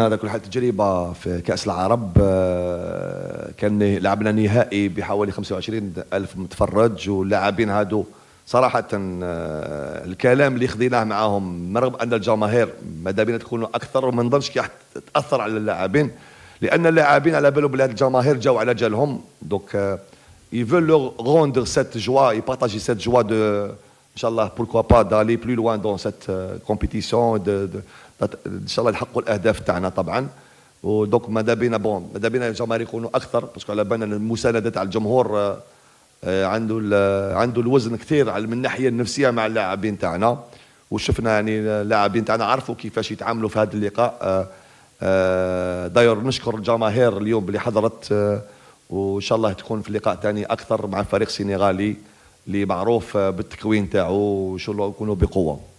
هذا كل حال تجربة في كأس العرب آه، كان لعبنا نهائي بحوالي 25 ألف متفرج واللاعبين هادو صراحة آه، الكلام اللي خذيناه معاهم رغم أن الجماهير ماذا بينا تكون أكثر وما نظنش تأثر على اللاعبين لأن اللاعبين على بالهم بلي الجماهير جاو على جالهم دوك يفول لو روندر سيت جوا يبارطاجي سيت جوا دو ان شاء الله بوركوا با دالي بلو لوان دون سيت كومبيتيسيون ان شاء الله نحققوا الاهداف تاعنا طبعا ودوك ماذا بينا بون ماذا بينا الجماهير يكونوا اكثر باسكو على بالنا المسانده تاع الجمهور آه، آه، عنده عنده الوزن كثير من الناحيه النفسيه مع اللاعبين تاعنا وشفنا يعني اللاعبين تاعنا عرفوا كيفاش يتعاملوا في هذا اللقاء آه، داير نشكر الجماهير اليوم اللي حضرت وان شاء الله تكون في لقاء ثاني اكثر مع فريق سينغالي اللي معروف بالتكوين تاعو وان شاء الله يكونوا بقوه